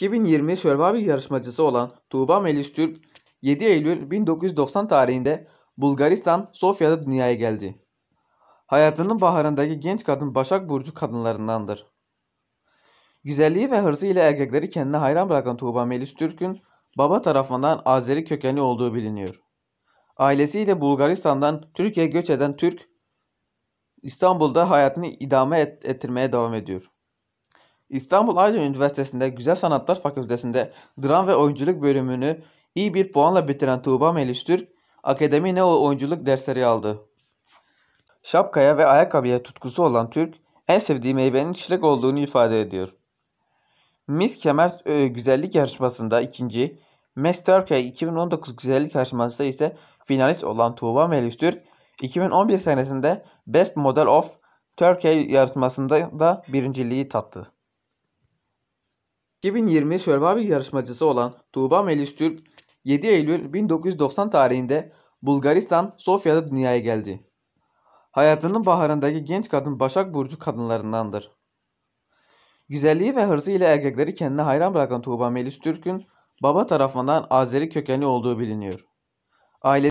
2020 Survivor yarışmacısı olan Tuğba Melis Türk 7 Eylül 1990 tarihinde Bulgaristan Sofya'da dünyaya geldi. Hayatının baharındaki genç kadın Başak Burcu kadınlarındandır. Güzelliği ve hırsı ile erkekleri kendine hayran bırakan Tuğba Melis Türk'ün baba tarafından Azeri kökenli olduğu biliniyor. Ailesiyle Bulgaristan'dan Türkiye'ye göç eden Türk, İstanbul'da hayatını idame ettirmeye devam ediyor. İstanbul Aydın Üniversitesi'nde Güzel Sanatlar Fakültesi'nde dram ve oyunculuk bölümünü iyi bir puanla bitiren Tuğba Meliştür, akademi neo oyunculuk dersleri aldı. Şapkaya ve ayakkabıya tutkusu olan Türk, en sevdiği meyvenin çilek olduğunu ifade ediyor. Miss Kemer Güzellik Yarışması'nda ikinci, Miss Turkey 2019 Güzellik Yarışması'nda ise finalist olan Tuğba Melistür, 2011 senesinde Best Model of Turkey yarışmasında da birinciliği tattı. 2020 Survivor yarışmacısı olan Tuğba Melis Türk 7 Eylül 1990 tarihinde Bulgaristan Sofya'da dünyaya geldi. Hayatının baharındaki genç kadın Başak Burcu kadınlarındandır. Güzelliği ve hırsı ile erkekleri kendine hayran bırakan Tuğba Melis Türk'ün baba tarafından Azeri kökenli olduğu biliniyor. Aile.